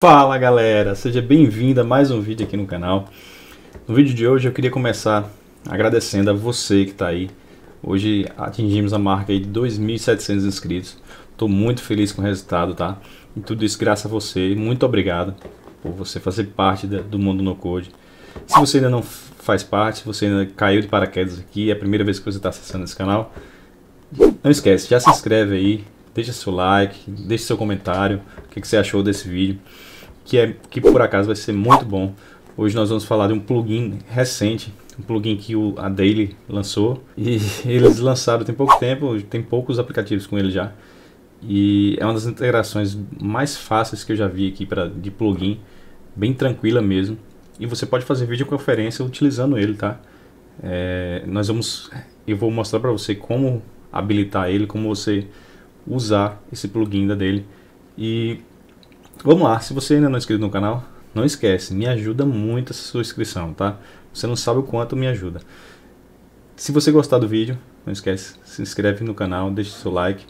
Fala galera, seja bem-vindo a mais um vídeo aqui no canal. No vídeo de hoje eu queria começar agradecendo a você que está aí. Hoje atingimos a marca aí de 2.700 inscritos. Estou muito feliz com o resultado, tá? E tudo isso graças a você. Muito obrigado por você fazer parte do mundo no code. Se você ainda não faz parte, se você ainda caiu de paraquedas aqui, é a primeira vez que você está acessando esse canal, não esquece, já se inscreve aí, deixa seu like, deixa seu comentário, o que, que você achou desse vídeo que, é, que por acaso vai ser muito bom. Hoje nós vamos falar de um plugin recente, um plugin que o, a Daily lançou e eles lançaram tem pouco tempo, tem poucos aplicativos com ele já. E é uma das integrações mais fáceis que eu já vi aqui para de plugin, bem tranquila mesmo. E você pode fazer videoconferência utilizando ele, tá? É, nós vamos, eu vou mostrar para você como habilitar ele, como você usar esse plugin da dele. E Vamos lá, se você ainda não é inscrito no canal, não esquece, me ajuda muito essa sua inscrição, tá? Você não sabe o quanto me ajuda. Se você gostar do vídeo, não esquece, se inscreve no canal, deixa seu like.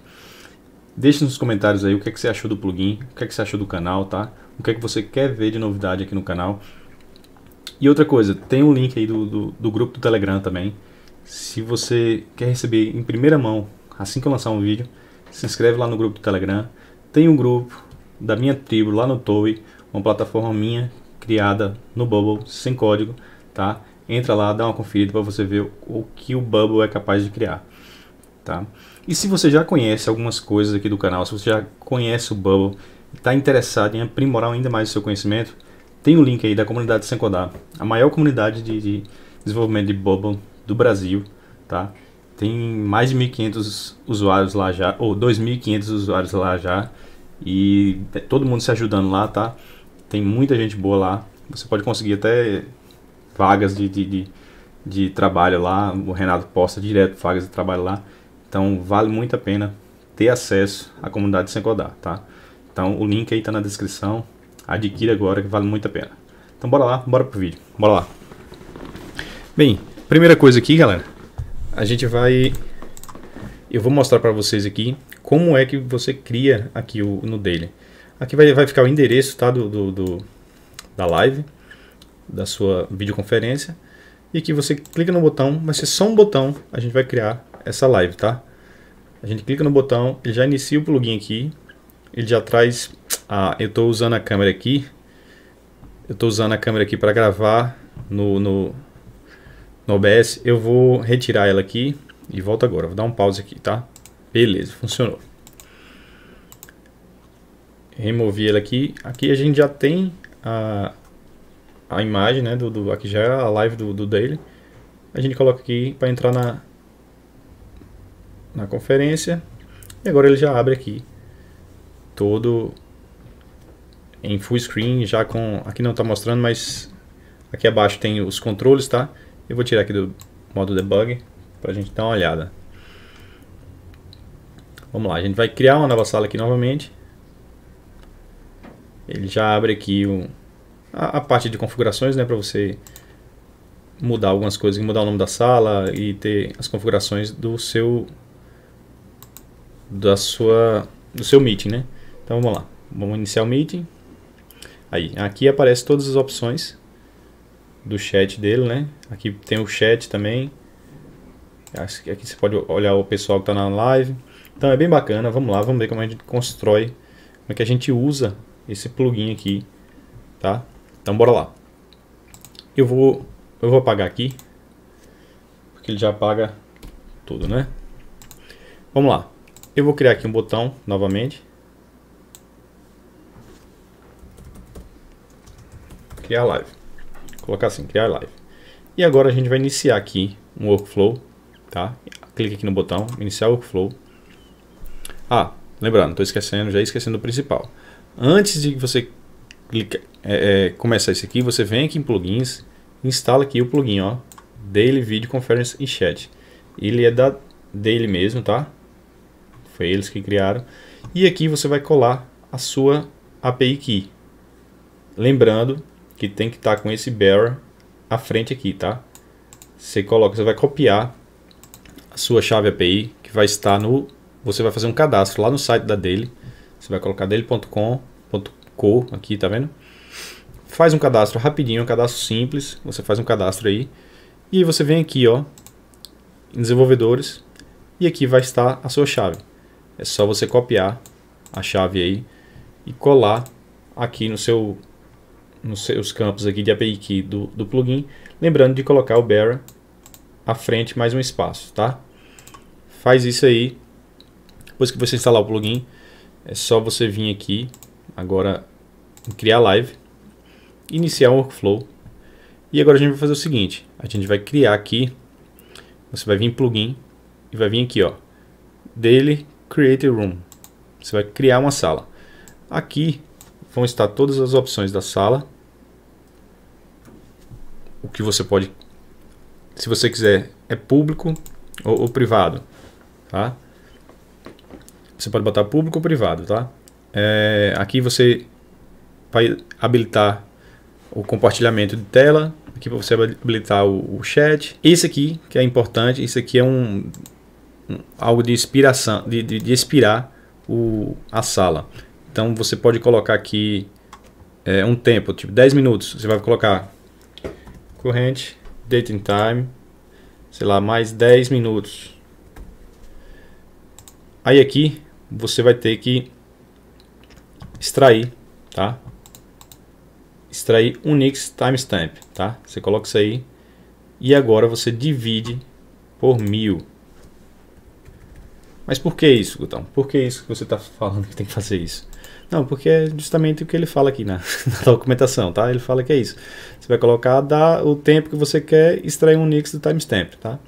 Deixe nos comentários aí o que, é que você achou do plugin, o que, é que você achou do canal, tá? O que é que você quer ver de novidade aqui no canal. E outra coisa, tem um link aí do, do, do grupo do Telegram também. Se você quer receber em primeira mão, assim que eu lançar um vídeo, se inscreve lá no grupo do Telegram. Tem um grupo, da minha tribo lá no Toei, uma plataforma minha criada no Bubble, sem código, tá? Entra lá, dá uma conferida para você ver o que o Bubble é capaz de criar, tá? E se você já conhece algumas coisas aqui do canal, se você já conhece o Bubble, está interessado em aprimorar ainda mais o seu conhecimento, tem o um link aí da comunidade Sem Codar, a maior comunidade de, de desenvolvimento de Bubble do Brasil, tá? Tem mais de 1.500 usuários lá já, ou 2.500 usuários lá já, e todo mundo se ajudando lá, tá? Tem muita gente boa lá. Você pode conseguir até vagas de, de, de, de trabalho lá. O Renato posta direto vagas de trabalho lá. Então vale muito a pena ter acesso à comunidade sem codar, tá? Então o link aí tá na descrição. Adquira agora que vale muito a pena. Então bora lá, bora pro vídeo. Bora lá. Bem, primeira coisa aqui, galera, a gente vai eu vou mostrar para vocês aqui como é que você cria aqui o, no daily. Aqui vai, vai ficar o endereço tá, do, do, do, da live, da sua videoconferência. E que você clica no botão, vai ser só um botão, a gente vai criar essa live, tá? A gente clica no botão, ele já inicia o plugin aqui. Ele já traz... a ah, eu estou usando a câmera aqui. Eu estou usando a câmera aqui para gravar no, no, no OBS. Eu vou retirar ela aqui e volto agora. Vou dar um pause aqui, tá? Beleza, funcionou. Removi ele aqui. Aqui a gente já tem a, a imagem, né? Do, do, aqui já é a live do, do daily. A gente coloca aqui para entrar na, na conferência. E agora ele já abre aqui todo em full screen, já com... Aqui não está mostrando, mas aqui abaixo tem os controles, tá? Eu vou tirar aqui do modo debug para a gente dar uma olhada. Vamos lá, a gente vai criar uma nova sala aqui novamente. Ele já abre aqui o, a, a parte de configurações, né, para você mudar algumas coisas, mudar o nome da sala e ter as configurações do seu da sua do seu meeting, né? Então vamos lá. Vamos iniciar o meeting. Aí, aqui aparece todas as opções do chat dele, né? Aqui tem o chat também. Aqui você pode olhar o pessoal que está na live. Então é bem bacana, vamos lá, vamos ver como a gente constrói, como é que a gente usa esse plugin aqui, tá? Então bora lá. Eu vou, eu vou apagar aqui, porque ele já apaga tudo, né? Vamos lá. Eu vou criar aqui um botão novamente. Criar live. Vou colocar assim, criar live. E agora a gente vai iniciar aqui um workflow, tá? Clique aqui no botão, iniciar workflow. Ah, lembrando, estou esquecendo, já esquecendo o principal. Antes de você clicar, é, é, começar isso aqui, você vem aqui em plugins, instala aqui o plugin, ó, Daily Video Conference e Chat. Ele é da dele mesmo, tá? Foi eles que criaram. E aqui você vai colar a sua API Key. Lembrando que tem que estar tá com esse bearer à frente aqui, tá? Você coloca, você vai copiar a sua chave API que vai estar no você vai fazer um cadastro lá no site da Daily. Você vai colocar daily.com.co aqui, tá vendo? Faz um cadastro rapidinho, um cadastro simples. Você faz um cadastro aí. E você vem aqui, ó, em desenvolvedores. E aqui vai estar a sua chave. É só você copiar a chave aí e colar aqui no seu nos seus campos aqui de API key do, do plugin, lembrando de colocar o bearer à frente mais um espaço, tá? Faz isso aí depois que você instalar o plugin, é só você vir aqui, agora criar live, iniciar o workflow. E agora a gente vai fazer o seguinte, a gente vai criar aqui, você vai vir em plugin e vai vir aqui, ó, Daily Create Room. Você vai criar uma sala. Aqui vão estar todas as opções da sala. O que você pode, se você quiser, é público ou, ou privado, tá? Você pode botar público ou privado, tá? É, aqui você vai habilitar o compartilhamento de tela. Aqui você vai habilitar o, o chat. Isso aqui que é importante. Isso aqui é um, um algo de inspiração, de, de, de inspirar o, a sala. Então você pode colocar aqui é, um tempo, tipo 10 minutos. Você vai colocar corrente, date and time, sei lá, mais 10 minutos. Aí aqui você vai ter que extrair, tá? Extrair Unix timestamp, tá? Você coloca isso aí e agora você divide por mil. Mas por que isso, Gutão? Por que isso que você está falando que tem que fazer isso? Não, porque é justamente o que ele fala aqui na, na documentação, tá? Ele fala que é isso. Você vai colocar dá o tempo que você quer extrair um Unix do timestamp, tá?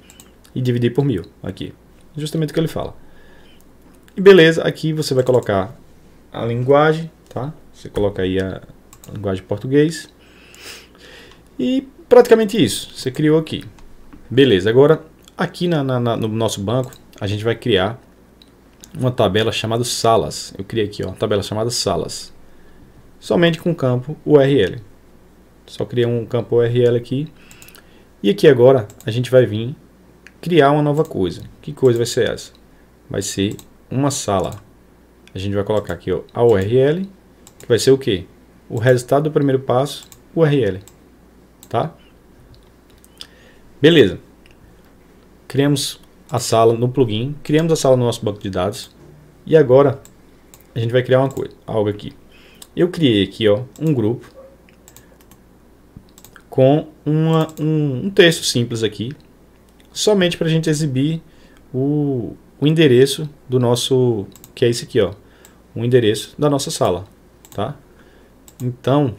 E dividir por mil aqui. Justamente o que ele fala. E beleza, aqui você vai colocar a linguagem, tá? Você coloca aí a linguagem português. E praticamente isso, você criou aqui. Beleza, agora aqui na, na, no nosso banco, a gente vai criar uma tabela chamada salas. Eu criei aqui, ó, uma tabela chamada salas. Somente com o campo URL. Só criei um campo URL aqui. E aqui agora a gente vai vir criar uma nova coisa. Que coisa vai ser essa? Vai ser uma sala. A gente vai colocar aqui ó, a URL, que vai ser o quê? O resultado do primeiro passo, URL. Tá? Beleza. Criamos a sala no plugin, criamos a sala no nosso banco de dados. E agora a gente vai criar uma coisa, algo aqui. Eu criei aqui ó, um grupo com uma, um, um texto simples aqui, somente para a gente exibir o, o endereço do nosso, que é esse aqui, ó, o endereço da nossa sala, tá? Então,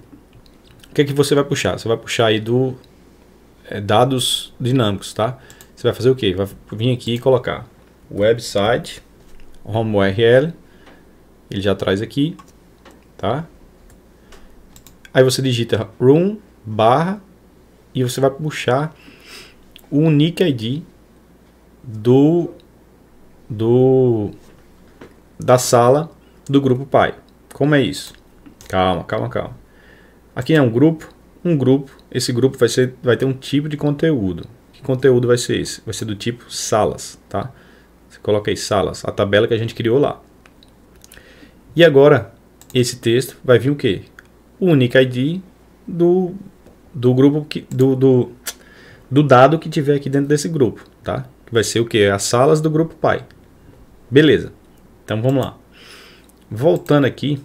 o que é que você vai puxar? Você vai puxar aí do é, dados dinâmicos, tá? Você vai fazer o quê? Vai vir aqui e colocar website, home URL, ele já traz aqui, tá? Aí você digita room barra e você vai puxar o unique ID do do da sala do grupo pai. Como é isso? Calma, calma, calma. Aqui é um grupo, um grupo. Esse grupo vai, ser, vai ter um tipo de conteúdo. Que conteúdo vai ser esse? Vai ser do tipo salas, tá? Você coloca aí salas, a tabela que a gente criou lá. E agora, esse texto vai vir o quê? O unique ID do, do grupo que, do, do, do dado que tiver aqui dentro desse grupo, tá? que vai ser o que? As salas do grupo pai. Beleza. Então vamos lá. Voltando aqui,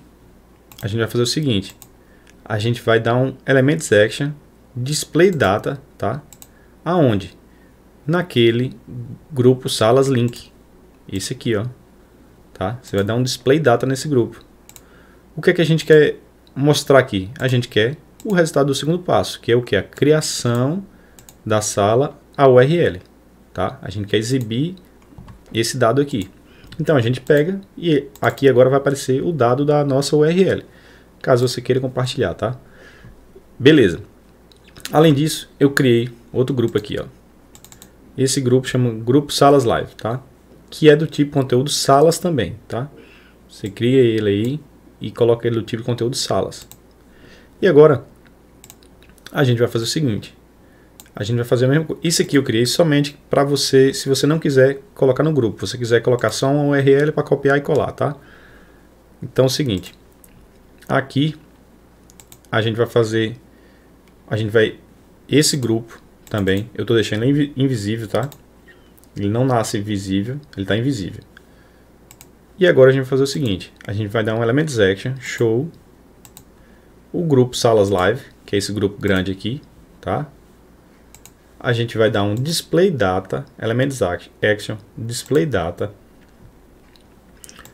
a gente vai fazer o seguinte. A gente vai dar um element section display data, tá? Aonde? Naquele grupo salas link. Esse aqui, ó. Tá? Você vai dar um display data nesse grupo. O que é que a gente quer mostrar aqui? A gente quer o resultado do segundo passo, que é o que? A criação da sala a URL tá? A gente quer exibir esse dado aqui. Então a gente pega e aqui agora vai aparecer o dado da nossa URL, caso você queira compartilhar, tá? Beleza. Além disso, eu criei outro grupo aqui, ó. Esse grupo chama Grupo Salas Live, tá? Que é do tipo conteúdo salas também, tá? Você cria ele aí e coloca ele do tipo conteúdo salas. E agora, a gente vai fazer o seguinte a gente vai fazer o mesmo. Isso aqui eu criei somente para você, se você não quiser colocar no grupo, você quiser colocar só uma URL para copiar e colar, tá? Então é o seguinte, aqui a gente vai fazer, a gente vai, esse grupo também, eu estou deixando ele invisível, tá? Ele não nasce visível, ele está invisível. E agora a gente vai fazer o seguinte, a gente vai dar um element Action, show, o grupo Salas Live, que é esse grupo grande aqui, tá? a gente vai dar um display data, elements action, display data,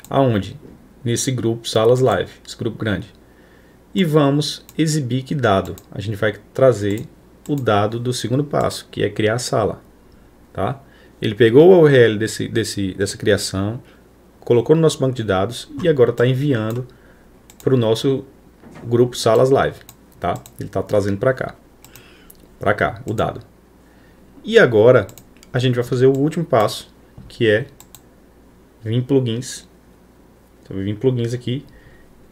aonde? Nesse grupo salas live, esse grupo grande. E vamos exibir que dado? A gente vai trazer o dado do segundo passo, que é criar a sala. Tá? Ele pegou a URL desse, desse, dessa criação, colocou no nosso banco de dados e agora está enviando para o nosso grupo salas live. Tá? Ele está trazendo para cá, para cá o dado. E agora a gente vai fazer o último passo, que é vir em plugins. Então, vir em plugins aqui,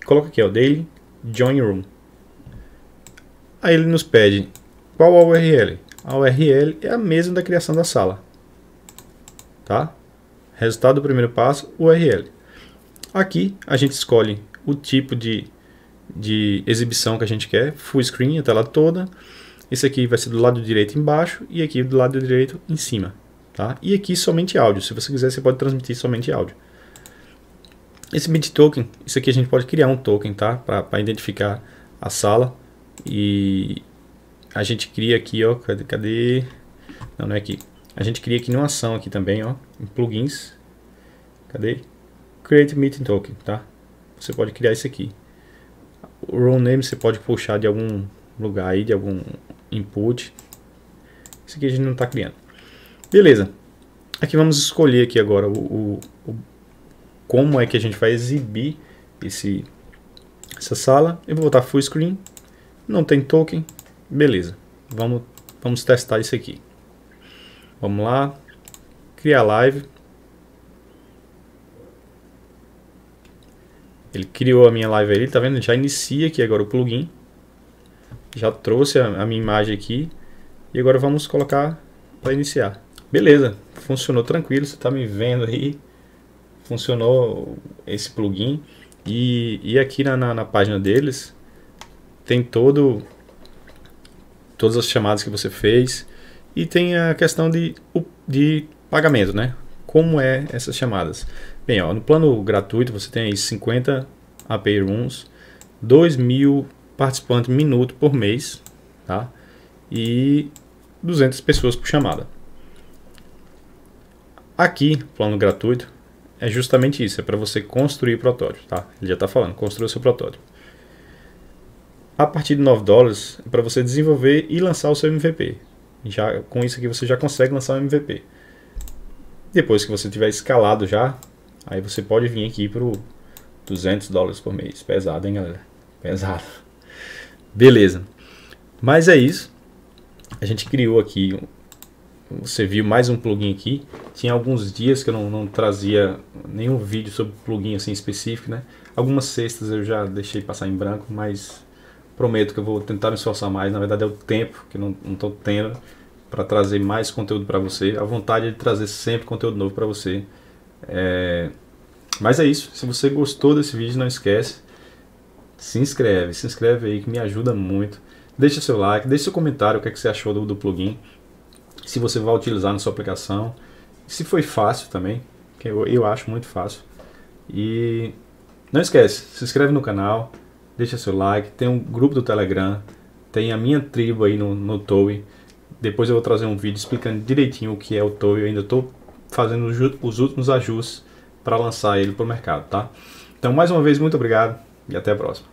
coloca aqui, ó, daily join room. Aí ele nos pede qual a URL. A URL é a mesma da criação da sala. Tá? Resultado do primeiro passo, URL. Aqui a gente escolhe o tipo de, de exibição que a gente quer, full screen, a tela toda. Esse aqui vai ser do lado direito embaixo e aqui do lado direito em cima. Tá? E aqui somente áudio. Se você quiser, você pode transmitir somente áudio. Esse bit token, isso aqui a gente pode criar um token, tá? Para identificar a sala. E a gente cria aqui, ó. Cadê? cadê? Não, não é aqui. A gente cria aqui numa ação aqui também, ó. Em plugins. Cadê? Create Meeting Token, tá? Você pode criar isso aqui. O row name você pode puxar de algum lugar aí de algum input. Isso aqui a gente não está criando. Beleza. Aqui vamos escolher aqui agora o, o, o, como é que a gente vai exibir esse, essa sala. Eu vou botar full screen. Não tem token. Beleza. Vamos, vamos testar isso aqui. Vamos lá. Criar live. Ele criou a minha live aí, tá vendo? já inicia aqui agora o plugin já trouxe a, a minha imagem aqui e agora vamos colocar para iniciar. Beleza, funcionou tranquilo, você está me vendo aí, funcionou esse plugin e, e aqui na, na, na página deles tem todo todas as chamadas que você fez e tem a questão de, de pagamento, né? Como é essas chamadas? Bem, ó, no plano gratuito você tem aí 50 API rooms, 2 mil participante minuto por mês, tá? E 200 pessoas por chamada. Aqui, plano gratuito, é justamente isso, é para você construir protótipo, tá? Ele já está falando, construa seu protótipo. A partir de 9 dólares é para você desenvolver e lançar o seu MVP. Já com isso aqui você já consegue lançar o MVP. Depois que você tiver escalado já, aí você pode vir aqui para 200 dólares por mês. Pesado, hein, galera? Pesado. Beleza. Mas é isso. A gente criou aqui. Você viu mais um plugin aqui. Tinha alguns dias que eu não, não trazia nenhum vídeo sobre plugin assim específico, né? Algumas sextas eu já deixei passar em branco, mas prometo que eu vou tentar me esforçar mais. Na verdade é o tempo que não estou tendo para trazer mais conteúdo para você. A vontade é de trazer sempre conteúdo novo para você. É... Mas é isso. Se você gostou desse vídeo, não esquece se inscreve, se inscreve aí que me ajuda muito. Deixa seu like, deixa seu comentário o que, é que você achou do, do plugin, se você vai utilizar na sua aplicação, se foi fácil também, que eu, eu acho muito fácil. E não esquece, se inscreve no canal, deixa seu like, tem um grupo do Telegram, tem a minha tribo aí no, no Toei. Depois eu vou trazer um vídeo explicando direitinho o que é o Toei. Eu ainda estou fazendo os últimos ajustes para lançar ele para o mercado, tá? Então, mais uma vez, muito obrigado e até a próxima.